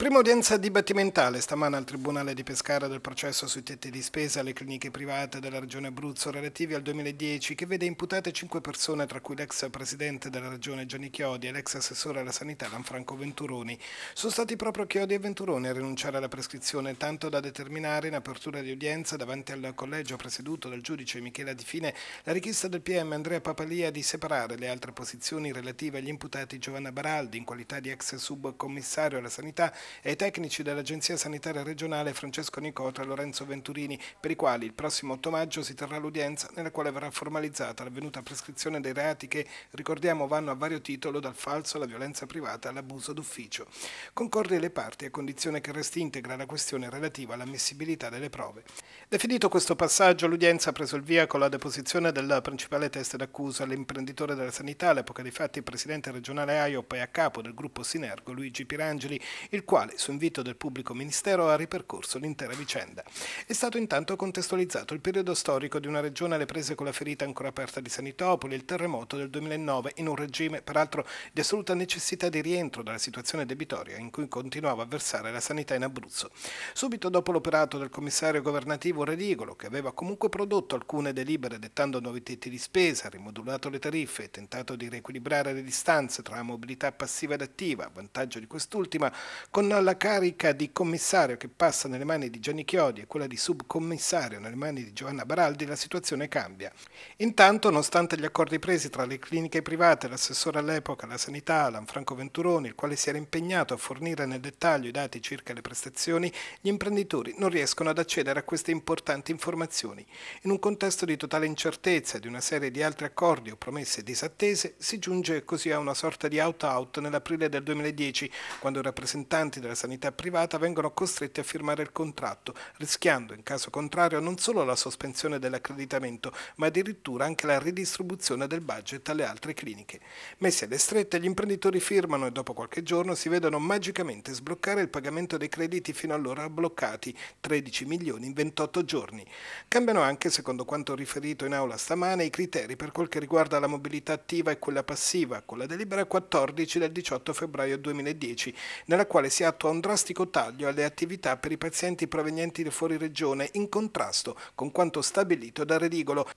Prima udienza dibattimentale stamana al Tribunale di Pescara del processo sui tetti di spesa alle cliniche private della Regione Abruzzo relativi al 2010 che vede imputate cinque persone tra cui l'ex presidente della Regione Gianni Chiodi e l'ex assessore alla sanità Lanfranco Venturoni. Sono stati proprio Chiodi e Venturoni a rinunciare alla prescrizione tanto da determinare in apertura di udienza davanti al collegio presieduto dal giudice Michela Di Fine la richiesta del PM Andrea Papalia di separare le altre posizioni relative agli imputati Giovanna Baraldi in qualità di ex subcommissario alla sanità e ai tecnici dell'Agenzia Sanitaria Regionale Francesco Nicotra e Lorenzo Venturini, per i quali il prossimo 8 maggio si terrà l'udienza nella quale verrà formalizzata l'avvenuta prescrizione dei reati che, ricordiamo, vanno a vario titolo dal falso alla violenza privata all'abuso d'ufficio. Concordi le parti a condizione che resti integra la questione relativa all'ammissibilità delle prove. Definito questo passaggio, l'udienza ha preso il via con la deposizione del principale test d'accusa, all'imprenditore della sanità, all'epoca dei fatti presidente regionale AIOP e a capo del gruppo Sinergo Luigi Pirangeli, il quale quale, su invito del pubblico ministero, ha ripercorso l'intera vicenda. È stato intanto contestualizzato il periodo storico di una regione alle prese con la ferita ancora aperta di Sanitopoli, il terremoto del 2009, in un regime peraltro di assoluta necessità di rientro dalla situazione debitoria in cui continuava a versare la sanità in Abruzzo. Subito dopo l'operato del commissario governativo Redigolo, che aveva comunque prodotto alcune delibere dettando nuovi tetti di spesa, rimodulato le tariffe e tentato di riequilibrare le distanze tra mobilità passiva ed attiva, a vantaggio di quest'ultima, con con la carica di commissario che passa nelle mani di Gianni Chiodi e quella di subcommissario nelle mani di Giovanna Baraldi, la situazione cambia. Intanto, nonostante gli accordi presi tra le cliniche private, l'assessore all'epoca alla sanità, Alan Franco Venturoni, il quale si era impegnato a fornire nel dettaglio i dati circa le prestazioni, gli imprenditori non riescono ad accedere a queste importanti informazioni. In un contesto di totale incertezza e di una serie di altri accordi o promesse disattese, si giunge così a una sorta di out-out nell'aprile del 2010, quando i rappresentanti dipendenti della sanità privata vengono costretti a firmare il contratto, rischiando in caso contrario non solo la sospensione dell'accreditamento, ma addirittura anche la ridistribuzione del budget alle altre cliniche. Messi alle strette, gli imprenditori firmano e dopo qualche giorno si vedono magicamente sbloccare il pagamento dei crediti fino allora bloccati, 13 milioni in 28 giorni. Cambiano anche, secondo quanto riferito in aula stamane, i criteri per quel che riguarda la mobilità attiva e quella passiva, con la delibera 14 del 18 febbraio 2010, nella quale si si attua un drastico taglio alle attività per i pazienti provenienti da fuori regione in contrasto con quanto stabilito da Redigolo,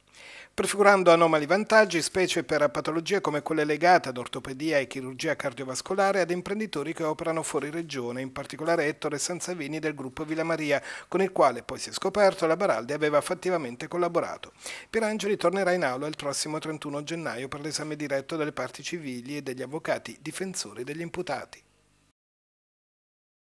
prefigurando anomali vantaggi, specie per patologie come quelle legate ad ortopedia e chirurgia cardiovascolare ad imprenditori che operano fuori regione, in particolare Ettore Sanzavini del gruppo Villa Maria, con il quale poi si è scoperto la Baraldi aveva fattivamente collaborato. Pierangeli tornerà in aula il prossimo 31 gennaio per l'esame diretto delle parti civili e degli avvocati difensori degli imputati.